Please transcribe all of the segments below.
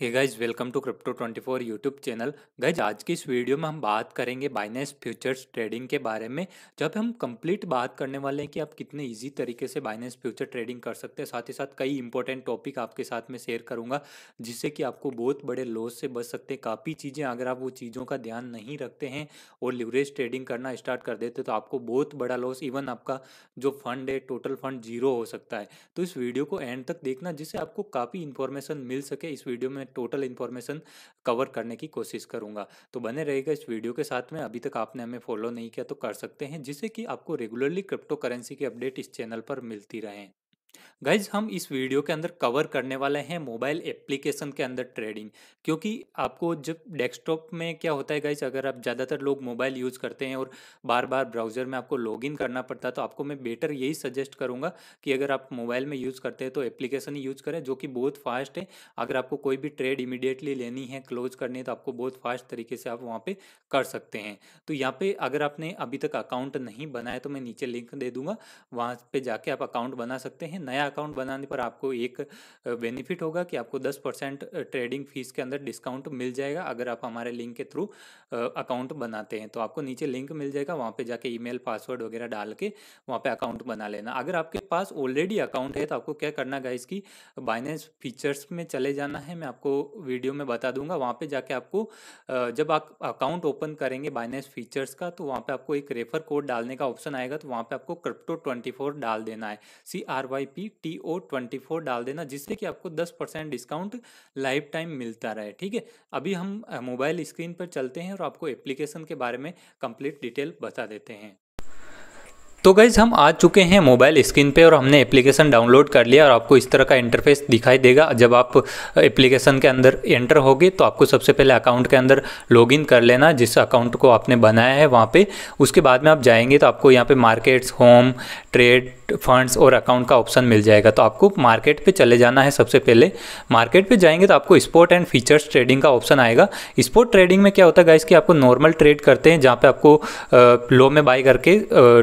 hey guys welcome to crypto 24 YouTube channel guys आज की इस वीडियो में हम बात करेंगे बाइनेंस फ्यूचर्स ट्रेडिंग के बारे में जब हम कंप्लीट बात करने वाले हैं कि आप कितने इजी तरीके से बाइनेंस फ्यूचर ट्रेडिंग कर सकते हैं साथ ही साथ कई इंपॉर्टेंट टॉपिक आपके साथ में शेयर करूंगा जिससे कि आपको बहुत बड़े लॉस से बच सकते हैं काफ़ी चीज़ें अगर आप वो चीज़ों का ध्यान नहीं रखते हैं और लिवरेज ट्रेडिंग करना स्टार्ट कर देते तो आपको बहुत बड़ा लॉस इवन आपका जो फंड है टोटल फंड जीरो हो सकता है तो इस वीडियो को एंड तक देखना जिससे आपको काफ़ी इन्फॉर्मेशन मिल सके इस वीडियो में टोटल इन्फॉर्मेशन कवर करने की कोशिश करूँगा तो बने रहेगा इस वीडियो के साथ में अभी तक आपने हमें फॉलो नहीं किया तो कर सकते हैं जिससे कि आपको रेगुलरली क्रिप्टो करेंसी की अपडेट इस चैनल पर मिलती रहें गाइज हम इस वीडियो के अंदर कवर करने वाले हैं मोबाइल एप्लीकेशन के अंदर ट्रेडिंग क्योंकि आपको जब डेस्कटॉप में क्या होता है गाइज अगर आप ज़्यादातर लोग मोबाइल यूज़ करते हैं और बार बार ब्राउज़र में आपको लॉगिन करना पड़ता है तो आपको मैं बेटर यही सजेस्ट करूँगा कि अगर आप मोबाइल में यूज़ करते हैं तो एप्लीकेशन ही यूज़ करें जो कि बहुत फास्ट है अगर आपको कोई भी ट्रेड इमिडिएटली लेनी है क्लोज करनी है तो आपको बहुत फास्ट तरीके से आप वहाँ पर कर सकते हैं तो यहाँ पर अगर आपने अभी तक अकाउंट नहीं बनाया तो मैं नीचे लिंक दे दूँगा वहाँ पर जाके आप अकाउंट बना सकते हैं हैं नया अकाउंट बनाने पर आपको एक बेनिफिट होगा कि आपको 10 परसेंट ट्रेडिंग फीस के अंदर डिस्काउंट मिल जाएगा अगर आप हमारे लिंक के थ्रू अकाउंट बनाते हैं तो आपको नीचे लिंक मिल जाएगा वहाँ पे जाके ईमेल पासवर्ड वगैरह डाल के वहाँ पे अकाउंट बना लेना अगर आपके पास ऑलरेडी अकाउंट है तो आपको क्या करना गाइस की बाइनेंस फीचर्स में चले जाना है मैं आपको वीडियो में बता दूंगा वहाँ पर जाके आपको जब आप अकाउंट ओपन करेंगे बाइनेंस फीचर्स का तो वहाँ पर आपको एक रेफर कोड डालने का ऑप्शन आएगा तो वहाँ पे आपको क्रिप्टो ट्वेंटी फोर डाल देना है C R Y I P T O twenty four डाल देना जिससे कि आपको दस परसेंट डिस्काउंट लाइफ टाइम मिलता रहे ठीक है अभी हम मोबाइल स्क्रीन पर चलते हैं और आपको एप्लीकेशन के बारे में कंप्लीट डिटेल बता देते हैं तो गाइज़ हम आ चुके हैं मोबाइल स्क्रीन पे और हमने एप्लीकेशन डाउनलोड कर लिया और आपको इस तरह का इंटरफेस दिखाई देगा जब आप एप्लीकेशन के अंदर एंटर होगे तो आपको सबसे पहले अकाउंट के अंदर लॉगिन कर लेना जिस अकाउंट को आपने बनाया है वहाँ पे उसके बाद में आप जाएंगे तो आपको यहाँ पे मार्केट्स होम ट्रेड फंड्स और अकाउंट का ऑप्शन मिल जाएगा तो आपको मार्केट पे चले जाना है सबसे पहले मार्केट पे जाएंगे तो आपको स्पोर्ट एंड फीचर्स ट्रेडिंग का ऑप्शन आएगा स्पोर्ट ट्रेडिंग में क्या होता है गाइस कि आपको नॉर्मल ट्रेड करते हैं जहाँ पे आपको लो में बाई करके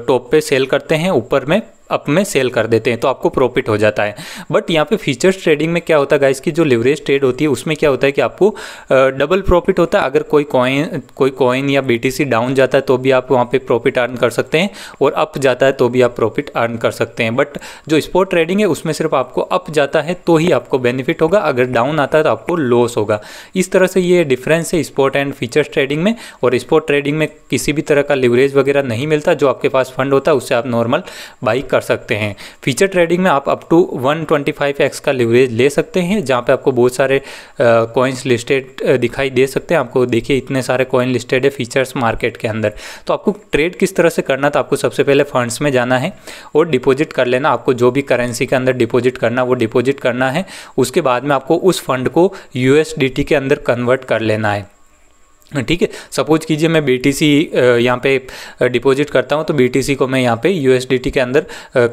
टॉप पे सेल करते हैं ऊपर में अप में सेल कर देते हैं तो आपको प्रॉफिट हो जाता है बट यहाँ पे फीचर्स ट्रेडिंग में क्या होता है गाइस की जो लिवरेज ट्रेड होती है उसमें क्या होता है कि आपको डबल प्रॉफिट होता है अगर कोई कॉइन कोई कॉइन या बीटीसी डाउन जाता है तो भी आप वहाँ पे प्रॉफिट अर्न कर सकते हैं और अप जाता है तो भी आप प्रॉफिट अर्न कर सकते हैं बट जो स्पोर्ट ट्रेडिंग है उसमें सिर्फ आपको अप जाता है तो ही आपको बेनिफिट होगा अगर डाउन आता है तो आपको लॉस होगा इस तरह से ये डिफरेंस है स्पोर्ट एंड फीचर्स ट्रेडिंग में और स्पोर्ट ट्रेडिंग में किसी भी तरह का लिवरेज वगैरह नहीं मिलता जो आपके पास फंड होता है उससे आप नॉर्मल बाई कर सकते हैं फीचर ट्रेडिंग में आप अप टू 125x का लिवरेज ले सकते हैं जहाँ पे आपको बहुत सारे कॉइन्स लिस्टेड दिखाई दे सकते हैं आपको देखिए इतने सारे कॉइन लिस्टेड है फीचर्स मार्केट के अंदर तो आपको ट्रेड किस तरह से करना तो आपको सबसे पहले फंड्स में जाना है और डिपॉजिट कर लेना आपको जो भी करेंसी के अंदर डिपॉजिट करना वो डिपॉजिट करना है उसके बाद में आपको उस फंड को यूएसडीटी के अंदर कन्वर्ट कर लेना है हाँ, ठीक है सपोज कीजिए मैं बी टी सी यहाँ पे डिपोजिट करता हूँ तो बी टी सी को मैं यहाँ पे यू के अंदर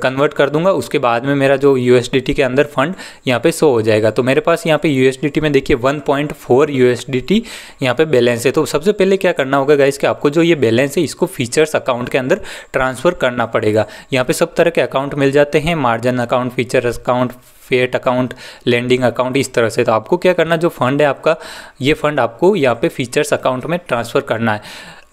कन्वर्ट कर दूंगा उसके बाद में मेरा जो यू के अंदर फंड यहाँ पे शो हो जाएगा तो मेरे पास यहाँ पे यू में देखिए 1.4 पॉइंट फोर यू यहाँ पे बैलेंस है तो सबसे पहले क्या करना होगा गाइस कि आपको जो ये बैलेंस है इसको फीचर्स अकाउंट के अंदर ट्रांसफ़र करना पड़ेगा यहाँ पर सब तरह के अकाउंट मिल जाते हैं margin account feature account fiat account lending account इस तरह से तो आपको क्या करना जो फंड है आपका ये फंड आपको यहाँ पे फीचर्स अकाउंट में ट्रांसफ़र करना है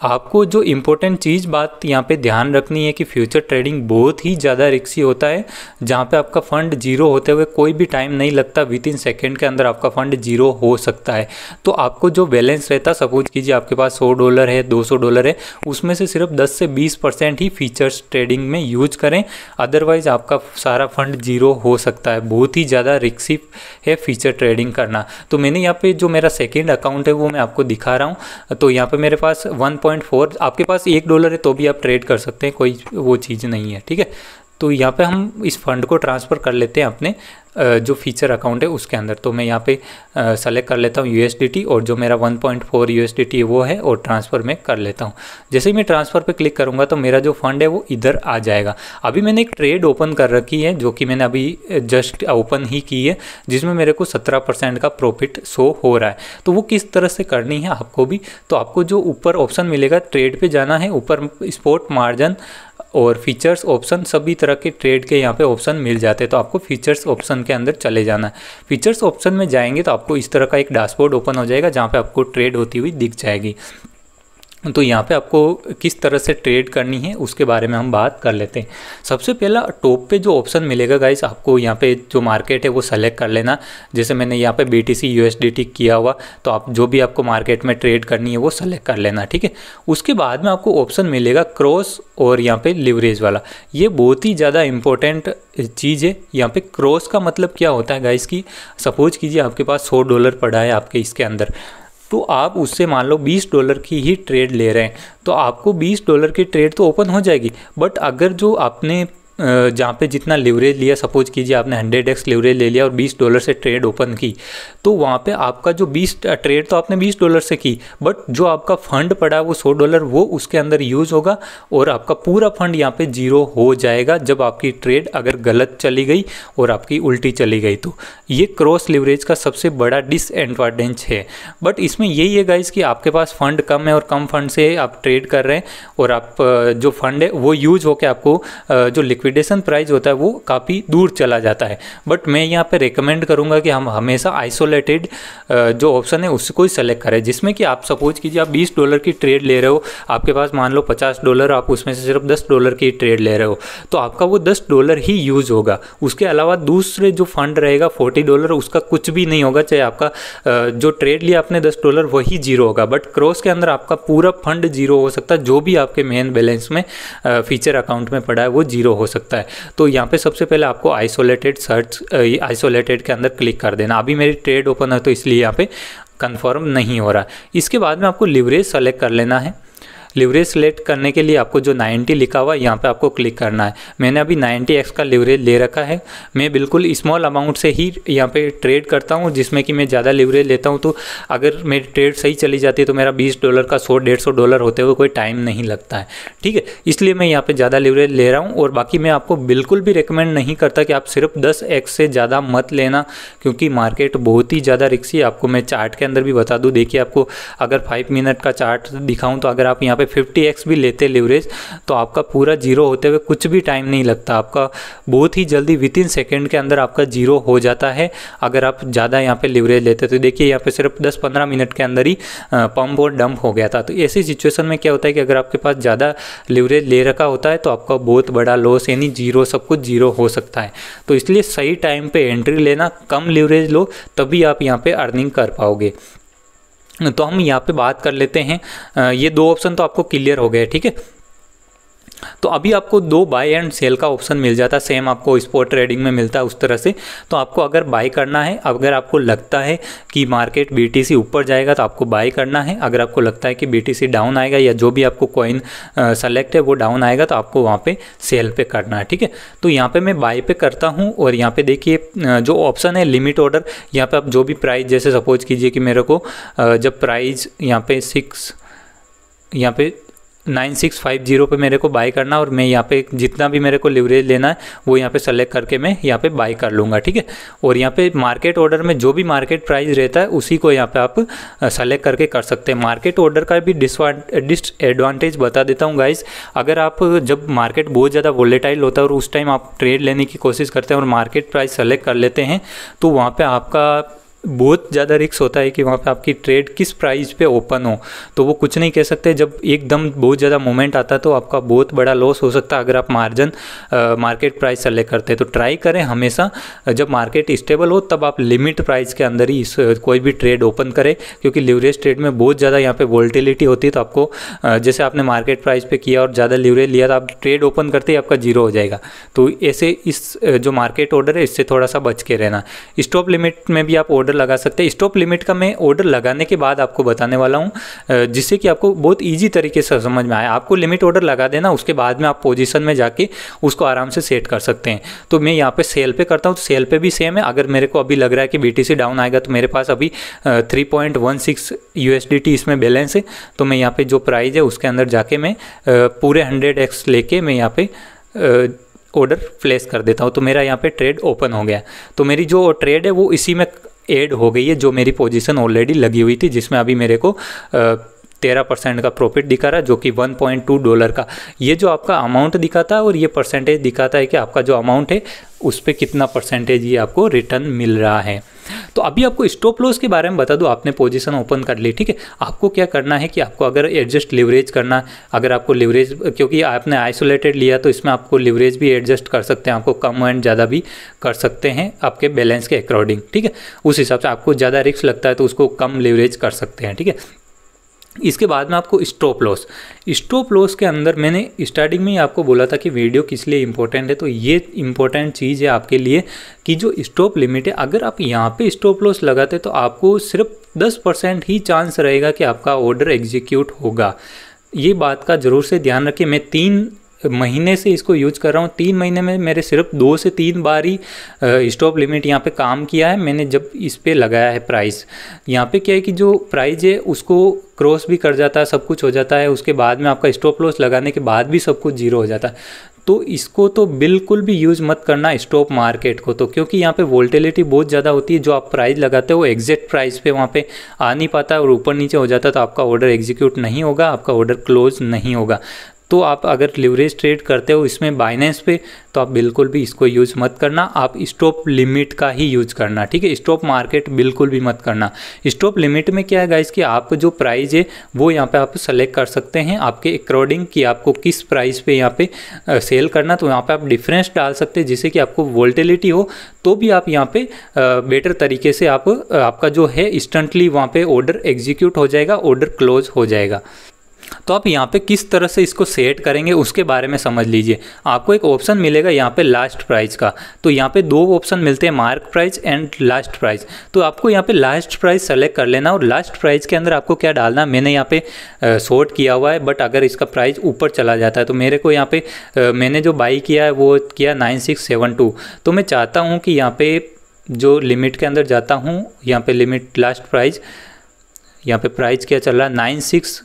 आपको जो इम्पोर्टेंट चीज़ बात यहाँ पे ध्यान रखनी है कि फ्यूचर ट्रेडिंग बहुत ही ज़्यादा रिक्सी होता है जहाँ पे आपका फंड जीरो होते हुए कोई भी टाइम नहीं लगता विद इन सेकेंड के अंदर आपका फंड जीरो हो सकता है तो आपको जो बैलेंस रहता सपोज कीजिए आपके पास सौ डॉलर है दो डॉलर है उसमें से सिर्फ दस से बीस परसेंट ही फीचर्स ट्रेडिंग में यूज करें अदरवाइज आपका सारा फंड जीरो हो सकता है बहुत ही ज़्यादा रिक्सी है फीचर ट्रेडिंग करना तो मैंने यहाँ पर जो मेरा सेकेंड अकाउंट है वो मैं आपको दिखा रहा हूँ तो यहाँ पर मेरे पास वन पॉइंट फोर आपके पास एक डॉलर है तो भी आप ट्रेड कर सकते हैं कोई वो चीज़ नहीं है ठीक है तो यहाँ पे हम इस फंड को ट्रांसफ़र कर लेते हैं अपने जो फीचर अकाउंट है उसके अंदर तो मैं यहाँ पे सेलेक्ट कर लेता हूँ यू और जो मेरा 1.4 पॉइंट है वो है और ट्रांसफ़र में कर लेता हूँ जैसे ही मैं ट्रांसफ़र पे क्लिक करूँगा तो मेरा जो फंड है वो इधर आ जाएगा अभी मैंने एक ट्रेड ओपन कर रखी है जो कि मैंने अभी जस्ट ओपन ही की है जिसमें मेरे को सत्रह परसेंट का प्रॉफिट शो हो रहा है तो वो किस तरह से करनी है आपको भी तो आपको जो ऊपर ऑप्शन मिलेगा ट्रेड पर जाना है ऊपर स्पोर्ट मार्जन और फीचर्स ऑप्शन सभी तरह के ट्रेड के यहाँ पे ऑप्शन मिल जाते हैं तो आपको फीचर्स ऑप्शन के अंदर चले जाना है फीचर्स ऑप्शन में जाएंगे तो आपको इस तरह का एक डैशबोर्ड ओपन हो जाएगा जहाँ पे आपको ट्रेड होती हुई दिख जाएगी तो यहाँ पे आपको किस तरह से ट्रेड करनी है उसके बारे में हम बात कर लेते हैं सबसे पहला टॉप पे जो ऑप्शन मिलेगा गाइस आपको यहाँ पे जो मार्केट है वो सेलेक्ट कर लेना जैसे मैंने यहाँ पे B T C U S D T किया हुआ तो आप जो भी आपको मार्केट में ट्रेड करनी है वो सेलेक्ट कर लेना ठीक है उसके बाद में आपको ऑप्शन मिलेगा क्रॉस और यहाँ पर लिवरेज वाला ये बहुत ही ज़्यादा इंपॉर्टेंट चीज़ है यहाँ पर क्रॉस का मतलब क्या होता है गाइस की सपोज कीजिए आपके पास सौ डॉलर पड़ा है आपके इसके अंदर तो आप उससे मान लो 20 डॉलर की ही ट्रेड ले रहे हैं तो आपको 20 डॉलर की ट्रेड तो ओपन हो जाएगी बट अगर जो आपने जहाँ पे जितना लिवरेज लिया सपोज कीजिए आपने हंड्रेड एक्स लिवरेज ले लिया और बीस डॉलर से ट्रेड ओपन की तो वहाँ पे आपका जो बीस ट्रेड तो आपने बीस डॉलर से की बट जो आपका फंड पड़ा वो सौ डॉलर वो उसके अंदर यूज़ होगा और आपका पूरा फंड यहाँ पे जीरो हो जाएगा जब आपकी ट्रेड अगर गलत चली गई और आपकी उल्टी चली गई तो ये क्रॉस लिवरेज का सबसे बड़ा डिसएडवाटेज है बट इसमें यही है गाइज कि आपके पास फंड कम है और कम फंड से आप ट्रेड कर रहे हैं और आप जो फंड है वो यूज होकर आपको जो लिक्विड लिक्विडेशन प्राइस होता है वो काफ़ी दूर चला जाता है बट मैं यहाँ पे रिकमेंड करूँगा कि हम हमेशा आइसोलेटेड जो ऑप्शन है उसको ही सेलेक्ट करें जिसमें कि आप सपोज कीजिए आप बीस डॉलर की ट्रेड ले रहे हो आपके पास मान लो पचास डॉलर आप उसमें से सिर्फ दस डॉलर की ट्रेड ले रहे हो तो आपका वो दस डॉलर ही यूज़ होगा उसके अलावा दूसरे जो फंड रहेगा फोर्टी डॉलर उसका कुछ भी नहीं होगा चाहे आपका जो ट्रेड लिया आपने दस डॉलर वही जीरो होगा बट क्रॉस के अंदर आपका पूरा फंड जीरो हो सकता है जो भी आपके मेन बैलेंस में फीचर अकाउंट में पड़ा है वो जीरो हो सकता सकता है तो यहाँ पे सबसे पहले आपको आइसोलेटेड सर्च आइसोलेटेड के अंदर क्लिक कर देना अभी मेरी ट्रेड ओपन है तो इसलिए यहाँ पे कंफर्म नहीं हो रहा इसके बाद में आपको लिवरेज सेलेक्ट कर लेना है लिवरेज सेलेक्ट करने के लिए आपको जो 90 लिखा हुआ है यहाँ पे आपको क्लिक करना है मैंने अभी 90x का लिवरेज ले रखा है मैं बिल्कुल स्मॉल अमाउंट से ही यहाँ पे ट्रेड करता हूँ जिसमें कि मैं ज़्यादा लिवरेज लेता हूँ तो अगर मेरी ट्रेड सही चली जाती है तो मेरा बीस डॉलर का सौ डेढ़ सौ डॉलर होते हुए कोई टाइम नहीं लगता है ठीक है इसलिए मैं यहाँ पर ज़्यादा लिवरेज ले रहा हूँ और बाकी मैं आपको बिल्कुल भी रिकमेंड नहीं करता कि आप सिर्फ दस से ज़्यादा मत लेना क्योंकि मार्केट बहुत ही ज़्यादा रिक्सी है आपको मैं चार्ट के अंदर भी बता दूँ देखिए आपको अगर फाइव मिनट का चार्ट दिखाऊँ तो अगर आप यहाँ पे फिफ्टी एक्स भी लेते लेवरेज तो आपका पूरा जीरो होते हुए कुछ भी टाइम नहीं लगता आपका बहुत ही जल्दी विद इन सेकेंड के अंदर आपका जीरो हो जाता है अगर आप ज़्यादा यहाँ पे लिवरेज लेते तो देखिए यहाँ पे सिर्फ दस पंद्रह मिनट के अंदर ही पम्प और डंप हो गया था तो ऐसी सिचुएशन में क्या होता है कि अगर आपके पास ज़्यादा लिवरेज ले रखा होता है तो आपका बहुत बड़ा लॉस यानी जीरो सब कुछ जीरो हो सकता है तो इसलिए सही टाइम पर एंट्री लेना कम लिवरेज लो तभी आप यहाँ पर अर्निंग कर पाओगे तो हम यहाँ पे बात कर लेते हैं ये दो ऑप्शन तो आपको क्लियर हो गए ठीक है तो अभी आपको दो बाय एंड सेल का ऑप्शन मिल जाता है सेम आपको स्पॉट ट्रेडिंग में मिलता है उस तरह से तो आपको अगर बाय करना है अगर आपको लगता है कि मार्केट बीटीसी ऊपर जाएगा तो आपको बाय करना है अगर आपको लगता है कि बीटीसी डाउन आएगा या जो भी आपको कॉइन सेलेक्ट है वो डाउन आएगा तो आपको वहाँ पर सेल पर करना है ठीक है तो यहाँ पर मैं बाई पे करता हूँ और यहाँ पर देखिए जो ऑप्शन है लिमिट ऑर्डर यहाँ पर आप जो भी प्राइस जैसे सपोज कीजिए कि मेरे को जब प्राइज यहाँ पर सिक्स यहाँ पे नाइन सिक्स फाइव जीरो पर मेरे को बाय करना और मैं यहाँ पे जितना भी मेरे को लिवरेज लेना है वो यहाँ पे सेलेक्ट करके मैं यहाँ पे बाय कर लूँगा ठीक है और यहाँ पे मार्केट ऑर्डर में जो भी मार्केट प्राइस रहता है उसी को यहाँ पे आप सेलेक्ट करके कर सकते हैं मार्केट ऑर्डर का भी डिसएडवांटेज बता देता हूँ गाइज अगर आप जब मार्केट बहुत ज़्यादा वोलेटाइल होता है और उस टाइम आप ट्रेड लेने की कोशिश करते हैं और मार्केट प्राइस सेलेक्ट कर लेते हैं तो वहाँ पर आपका बहुत ज़्यादा रिक्स होता है कि वहाँ पे आपकी ट्रेड किस प्राइस पे ओपन हो तो वो कुछ नहीं कह सकते जब एकदम बहुत ज़्यादा मोमेंट आता है तो आपका बहुत बड़ा लॉस हो सकता है अगर आप मार्जिन मार्केट प्राइस से ले करते हैं तो ट्राई करें हमेशा जब मार्केट स्टेबल हो तब आप लिमिट प्राइस के अंदर ही इस, कोई भी ट्रेड ओपन करें क्योंकि लिवरेज ट्रेड में बहुत ज़्यादा यहाँ पर वोल्टिलिटी होती है तो आपको जैसे आपने मार्केट प्राइस पर किया और ज़्यादा लिवरेज लिया तो आप ट्रेड ओपन करते ही आपका जीरो हो जाएगा तो ऐसे इस जो मार्केट ऑर्डर है इससे थोड़ा सा बच के रहना स्टॉप लिमिट में भी आप ऑर्डर ऑर्डर लगा सकते हैं स्टॉप लिमिट का मैं ऑर्डर लगाने के बाद आपको बताने वाला हूँ जिससे कि आपको बहुत ईजी तरीके से समझ में आए आपको लिमिट ऑर्डर लगा देना उसके बाद में आप पोजिशन में जाके उसको आराम से सेट कर सकते हैं तो मैं यहाँ पर सेल पे करता हूँ तो सेल पे भी सेम है अगर मेरे को अभी लग रहा है कि बी डाउन आएगा तो मेरे पास अभी थ्री पॉइंट वन सिक्स इसमें बैलेंस है तो मैं यहाँ पर जो प्राइज़ है उसके अंदर जाके मैं पूरे हंड्रेड एक्स लेके मैं यहाँ पे ऑर्डर प्लेस कर देता हूँ तो मेरा यहाँ पे ट्रेड ओपन हो गया तो मेरी जो ट्रेड है वो इसी में ऐड हो गई है जो मेरी पोजीशन ऑलरेडी लगी हुई थी जिसमें अभी मेरे को तेरह परसेंट का प्रॉफिट दिखा रहा है जो कि वन पॉइंट टू डॉलर का ये जो आपका अमाउंट दिखाता है और ये परसेंटेज दिखाता है कि आपका जो अमाउंट है उस पर कितना परसेंटेज ये आपको रिटर्न मिल रहा है तो अभी आपको स्टॉप लॉस के बारे में बता दूँ आपने पोजीशन ओपन कर ली ठीक है आपको क्या करना है कि आपको अगर एडजस्ट लिवरेज करना अगर आपको लिवरेज क्योंकि आपने आइसोलेटेड लिया तो इसमें आपको लिवरेज भी एडजस्ट कर सकते हैं आपको कम एंड ज़्यादा भी कर सकते हैं आपके बैलेंस के अकॉर्डिंग ठीक है उस हिसाब से आपको ज़्यादा रिस्क लगता है तो उसको कम लिवरेज कर सकते हैं ठीक है इसके बाद में आपको स्टॉप लॉस स्टॉप लॉस के अंदर मैंने स्टार्टिंग में ही आपको बोला था कि वीडियो किस लिए इंपॉर्टेंट है तो ये इंपॉर्टेंट चीज़ है आपके लिए कि जो स्टॉप लिमिट है अगर आप यहाँ पे स्टॉप लॉस लगाते तो आपको सिर्फ दस परसेंट ही चांस रहेगा कि आपका ऑर्डर एग्जीक्यूट होगा ये बात का ज़रूर से ध्यान रखिए मैं तीन महीने से इसको यूज़ कर रहा हूँ तीन महीने में मेरे सिर्फ दो से तीन बार ही स्टॉप लिमिट यहाँ पे काम किया है मैंने जब इस पर लगाया है प्राइस यहाँ पे क्या है कि जो प्राइज है उसको क्रॉस भी कर जाता है सब कुछ हो जाता है उसके बाद में आपका स्टॉप लॉस लगाने के बाद भी सब कुछ जीरो हो जाता है तो इसको तो बिल्कुल भी यूज़ मत करना स्टॉप मार्केट को तो क्योंकि यहाँ पे वोल्टेलिटी बहुत ज़्यादा होती है जो आप प्राइस लगाते हो एग्जैक्ट प्राइस पे वहाँ पे आ नहीं पाता और ऊपर नीचे हो जाता तो आपका ऑर्डर एग्जीक्यूट नहीं होगा आपका ऑर्डर क्लोज नहीं होगा तो आप अगर लिवरेज ट्रेड करते हो इसमें बाइनेंस पे तो आप बिल्कुल भी इसको यूज मत करना आप स्टॉप लिमिट का ही यूज करना ठीक है स्टॉप मार्केट बिल्कुल भी मत करना स्टॉप लिमिट में क्या है गाइस कि आप जो प्राइस है वो यहाँ पे आप सेलेक्ट कर सकते हैं आपके अकॉर्डिंग कि आपको किस प्राइस पे यहाँ पे सेल करना तो यहाँ पे आप डिफरेंस डाल सकते हैं जिससे कि आपको वोल्टिलिटी हो तो भी आप यहाँ पे बेटर तरीके से आप आपका जो है इंस्टेंटली वहाँ पे ऑर्डर एग्जीक्यूट हो जाएगा ऑर्डर क्लोज हो जाएगा तो आप यहाँ पे किस तरह से इसको सेट करेंगे उसके बारे में समझ लीजिए आपको एक ऑप्शन मिलेगा यहाँ पे लास्ट प्राइस का तो यहाँ पे दो ऑप्शन मिलते हैं mark price and last price तो आपको यहाँ पे लास्ट प्राइस सेलेक्ट कर लेना और लास्ट प्राइस के अंदर आपको क्या डालना मैंने यहाँ पे शॉर्ट किया हुआ है बट अगर इसका प्राइस ऊपर चला जाता है तो मेरे को यहाँ पे आ, मैंने जो बाई किया है वो किया नाइन सिक्स सेवन टू तो मैं चाहता हूँ कि यहाँ पे जो लिमिट के अंदर जाता हूँ यहाँ पे लिमिट लास्ट प्राइस यहाँ पे प्राइस क्या चल रहा है नाइन सिक्स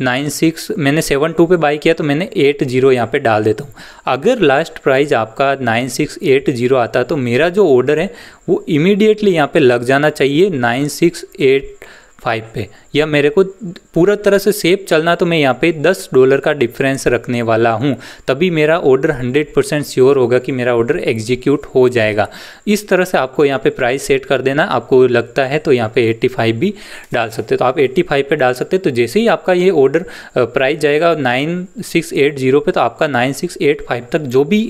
नाइन सिक्स मैंने सेवन टू पर बाई किया तो मैंने एट जीरो यहाँ पर डाल देता हूँ अगर लास्ट प्राइस आपका नाइन सिक्स एट जीरो आता तो मेरा जो ऑर्डर है वो इमीडिएटली यहाँ पर लग जाना चाहिए नाइन सिक्स एट फाइव पे या मेरे को पूरा तरह से सेफ चलना तो मैं यहाँ पे दस डॉलर का डिफरेंस रखने वाला हूँ तभी मेरा ऑर्डर हंड्रेड परसेंट श्योर होगा कि मेरा ऑर्डर एग्जीक्यूट हो जाएगा इस तरह से आपको यहाँ पे प्राइस सेट कर देना आपको लगता है तो यहाँ पे फाइव भी डाल सकते हो तो आप एट्टी फाइव पर डाल सकते हो तो जैसे ही आपका ये ऑर्डर प्राइस जाएगा नाइन सिक्स एट जीरो पर तो आपका नाइन सिक्स एट फाइव तक जो भी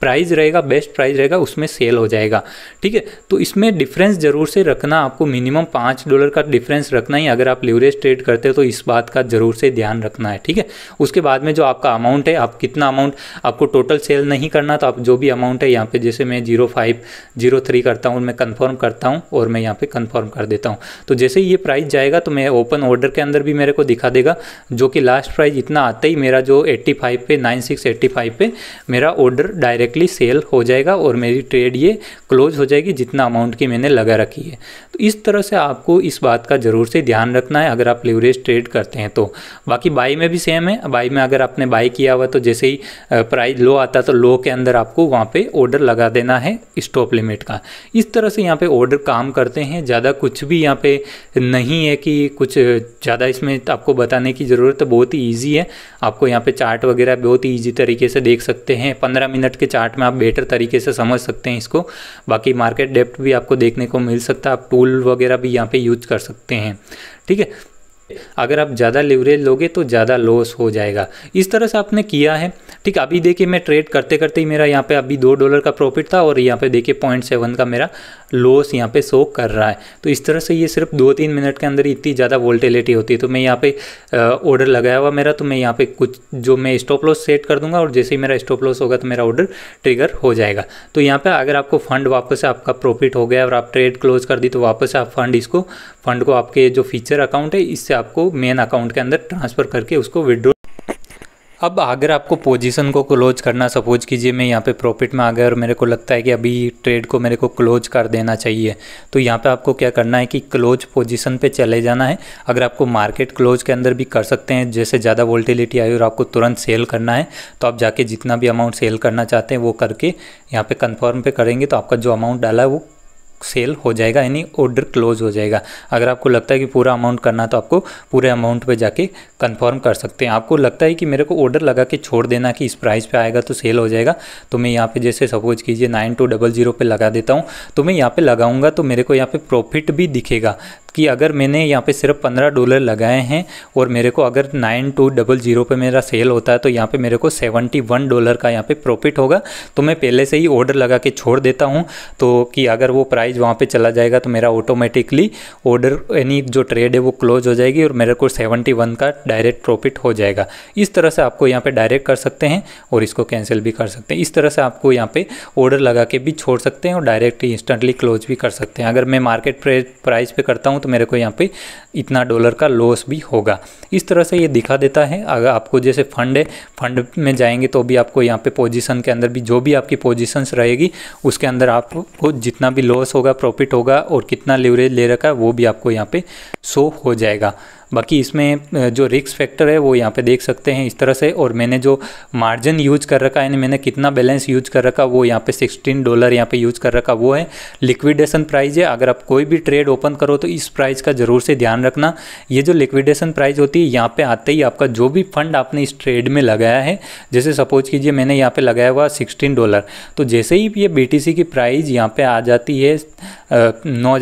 प्राइस रहेगा बेस्ट प्राइस रहेगा उसमें सेल हो जाएगा ठीक है तो इसमें डिफरेंस ज़रूर से रखना आपको मिनिमम पाँच डॉलर का डिफरेंस रखना ही अगर आप लेवरेज ट्रेड करते हो तो इस बात का ज़रूर से ध्यान रखना है ठीक है उसके बाद में जो आपका अमाउंट है आप कितना अमाउंट आपको टोटल सेल नहीं करना तो आप जो भी अमाउंट है यहाँ पर जैसे मैं जीरो फाइव जीरो थ्री करता हूँ मैं कन्फर्म करता हूँ और मैं यहाँ पर कन्फर्म कर देता हूँ तो जैसे ही ये प्राइस जाएगा तो मैं ओपन ऑर्डर के अंदर भी मेरे को दिखा देगा जो कि लास्ट प्राइस इतना आता ही मेरा जो एट्टी फाइव पे नाइन सिक्स एट्टी फाइव पे मेरा ऑर्डर डायरेक्ट डायरेक्टली सेल हो जाएगा और मेरी ट्रेड ये क्लोज हो जाएगी जितना अमाउंट की मैंने लगा रखी है तो इस तरह से आपको इस बात का ज़रूर से ध्यान रखना है अगर आप लिवरेज ट्रेड करते हैं तो बाकी बाई में भी सेम है बाई में अगर आपने बाई किया हुआ तो जैसे ही प्राइस लो आता तो लो के अंदर आपको वहाँ पर ऑर्डर लगा देना है स्टॉप लिमिट का इस तरह से यहाँ पर ऑर्डर काम करते हैं ज़्यादा कुछ भी यहाँ पर नहीं है कि कुछ ज़्यादा इसमें आपको बताने की ज़रूरत बहुत ही ईजी है आपको यहाँ पर चार्ट वगैरह बहुत ही ईजी तरीके से देख सकते हैं पंद्रह मिनट के चार्ट में आप बेटर तरीके से समझ सकते हैं इसको बाकी मार्केट डेप्थ भी आपको देखने को मिल सकता है आप टूल वगैरह भी यहाँ पे यूज कर सकते हैं ठीक है अगर आप ज़्यादा लिवरेज लोगे तो ज़्यादा लॉस हो जाएगा इस तरह से आपने किया है ठीक अभी देखिए मैं ट्रेड करते करते ही मेरा यहाँ पे अभी दो डॉलर का प्रॉफिट था और यहाँ पे देखिए पॉइंट सेवन का मेरा लॉस यहाँ पे शो कर रहा है तो इस तरह से ये सिर्फ दो तीन मिनट के अंदर इतनी ज़्यादा वोल्टेलिटी होती है तो मैं यहाँ पर ऑर्डर लगाया हुआ मेरा तो मैं यहाँ पे कुछ जो मैं स्टॉप लॉस सेट कर दूंगा और जैसे ही मेरा स्टॉप लॉस होगा तो मेरा ऑर्डर ट्रिगर हो जाएगा तो यहाँ पर अगर आपको फंड वापस आपका प्रॉफिट हो गया और आप ट्रेड क्लोज कर दी तो वापस आप फंड इसको फंड को आपके जो फीचर अकाउंट है इससे आपको मेन अकाउंट के अंदर ट्रांसफ़र करके उसको विदड्रो अब अगर आपको पोजीशन को क्लोज करना सपोज कीजिए मैं यहाँ पे प्रॉफिट में आ गया और मेरे को लगता है कि अभी ट्रेड को मेरे को क्लोज कर देना चाहिए तो यहाँ पे आपको क्या करना है कि क्लोज पोजीशन पे चले जाना है अगर आपको मार्केट क्लोज के अंदर भी कर सकते हैं जैसे ज़्यादा वोल्टिलिटी आई और आपको तुरंत सेल करना है तो आप जाके जितना भी अमाउंट सेल करना चाहते हैं वो करके यहाँ पर कन्फर्म पर करेंगे तो आपका जो अमाउंट डाला है वो सेल हो जाएगा यानी ऑर्डर क्लोज हो जाएगा अगर आपको लगता है कि पूरा अमाउंट करना तो आपको पूरे अमाउंट पे जाके कंफर्म कर सकते हैं आपको लगता है कि मेरे को ऑर्डर लगा के छोड़ देना कि इस प्राइस पे आएगा तो सेल हो जाएगा तो मैं यहाँ पे जैसे सपोज कीजिए नाइन टू डबल जीरो पर लगा देता हूँ तो मैं यहाँ पर लगाऊंगा तो मेरे को यहाँ पर प्रॉफिट भी दिखेगा कि अगर मैंने यहाँ पे सिर्फ पंद्रह डॉलर लगाए हैं और मेरे को अगर नाइन टू डबल ज़ीरो पर मेरा सेल होता है तो यहाँ पे मेरे को सेवेंटी वन डॉलर का यहाँ पे प्रॉफिट होगा तो मैं पहले से ही ऑर्डर लगा के छोड़ देता हूँ तो कि अगर वो प्राइस वहाँ पे चला जाएगा तो मेरा ऑटोमेटिकली ऑर्डर यानी जो ट्रेड है वो क्लोज हो जाएगी और मेरे को सेवेंटी वन का डायरेक्ट प्रॉफिट हो जाएगा इस तरह से आपको यहाँ पर डायरेक्ट कर सकते हैं और इसको कैंसिल भी कर सकते हैं इस तरह से आपको यहाँ पर ऑर्डर लगा के भी छोड़ सकते हैं और डायरेक्ट इंस्टेंटली क्लोज भी कर सकते हैं अगर मैं मार्केट प्राइस पर करता हूँ तो तो मेरे को यहाँ पे इतना डॉलर का लॉस भी होगा इस तरह से ये दिखा देता है अगर आपको जैसे फंड है फंड में जाएंगे तो भी आपको यहाँ पे पोजीशन के अंदर भी जो भी आपकी पोजीशंस रहेगी उसके अंदर आपको जितना भी लॉस होगा प्रॉफिट होगा और कितना लेवरेज ले रखा है वो भी आपको यहाँ पर शो हो जाएगा बाकी इसमें जो रिक्स फैक्टर है वो यहाँ पे देख सकते हैं इस तरह से और मैंने जो मार्जिन यूज़ कर रखा है यानी मैंने कितना बैलेंस यूज कर रखा वो यहाँ पे 16 डॉलर यहाँ पे यूज कर रखा वो है लिक्विडेशन प्राइस है अगर आप कोई भी ट्रेड ओपन करो तो इस प्राइस का ज़रूर से ध्यान रखना ये जो लिक्विडेशन प्राइज़ होती है यहाँ पर आते ही आपका जो भी फंड आपने इस ट्रेड में लगाया है जैसे सपोज कीजिए मैंने यहाँ पर लगाया हुआ सिक्सटीन डॉलर तो जैसे ही ये बी की प्राइज़ यहाँ पर आ जाती है नौ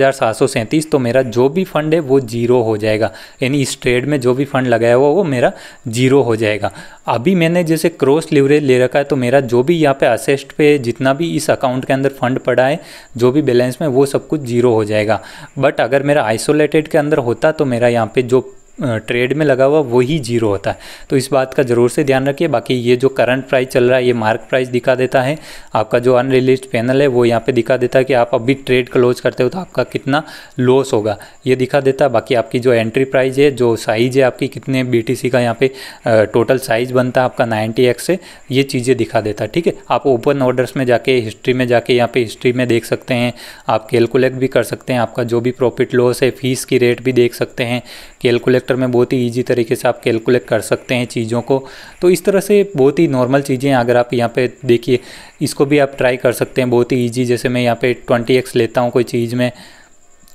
तो मेरा जो भी फंड है वो जीरो हो जाएगा यानी यानी इस ट्रेड में जो भी फंड लगाया हुआ वो मेरा जीरो हो जाएगा अभी मैंने जैसे क्रॉस लिवरेज ले रखा है तो मेरा जो भी यहाँ पे असेस्ट पे जितना भी इस अकाउंट के अंदर फंड पड़ा है जो भी बैलेंस में वो सब कुछ जीरो हो जाएगा बट अगर मेरा आइसोलेटेड के अंदर होता तो मेरा यहाँ पे जो ट्रेड में लगा हुआ वही जीरो होता है तो इस बात का ज़रूर से ध्यान रखिए बाकी ये जो करंट प्राइस चल रहा है ये मार्क प्राइस दिखा देता है आपका जो अनरिलीज पैनल है वो यहाँ पे दिखा देता है कि आप अभी ट्रेड क्लोज करते हो तो आपका कितना लॉस होगा ये दिखा देता है बाकी आपकी जो एंट्री प्राइज़ है जो साइज़ है आपकी कितने बी का यहाँ पर टोटल साइज़ बनता है आपका नाइन्टी से ये चीज़ें दिखा देता है ठीक है आप ओपन ऑर्डर्स में जाके हिस्ट्री में जाके यहाँ पर हिस्ट्री में देख सकते हैं आप कैलकुलेट भी कर सकते हैं आपका जो भी प्रॉफिट लॉस है फीस की रेट भी देख सकते हैं कैलकुलेट सेक्टर में बहुत ही ईजी तरीके से आप कैलकुलेट कर सकते हैं चीज़ों को तो इस तरह से बहुत ही नॉर्मल चीज़ें अगर आप यहाँ पे देखिए इसको भी आप ट्राई कर सकते हैं बहुत ही ईजी जैसे मैं यहाँ पे ट्वेंटी एक्स लेता हूँ कोई चीज़ में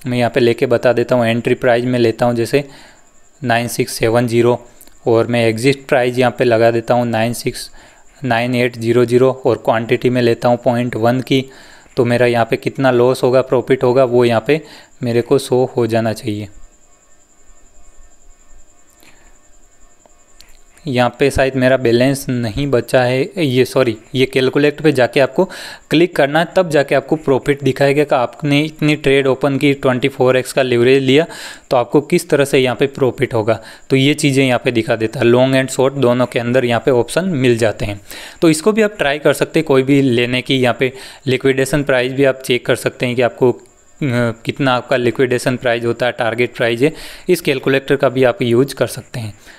मैं यहाँ पर ले बता देता हूँ एंट्री प्राइज में लेता हूँ जैसे नाइन सिक्स सेवन ज़ीरो और मैं एग्जिट प्राइज यहाँ पर लगा देता हूँ nine six nine eight zero zero और क्वांटिटी में लेता हूँ पॉइंट वन की तो मेरा यहाँ पे कितना लॉस होगा प्रॉफिट होगा वो यहाँ पे मेरे को शो हो जाना चाहिए यहाँ पे शायद मेरा बैलेंस नहीं बचा है ये सॉरी ये कैलकुलेट पे जाके आपको क्लिक करना है तब जाके आपको प्रॉफिट दिखाएगा कि आपने इतनी ट्रेड ओपन की 24x का लेवरेज लिया तो आपको किस तरह से यहाँ पे प्रॉफिट होगा तो ये चीज़ें यहाँ पे दिखा देता है लॉन्ग एंड शॉर्ट दोनों के अंदर यहाँ पे ऑप्शन मिल जाते हैं तो इसको भी आप ट्राई कर सकते हैं कोई भी लेने की यहाँ पर लिक्विडेशन प्राइस भी आप चेक कर सकते हैं कि आपको कितना आपका लिक्विडेशन प्राइज होता है टारगेट प्राइज है इस कैलकुलेटर का भी आप यूज कर सकते हैं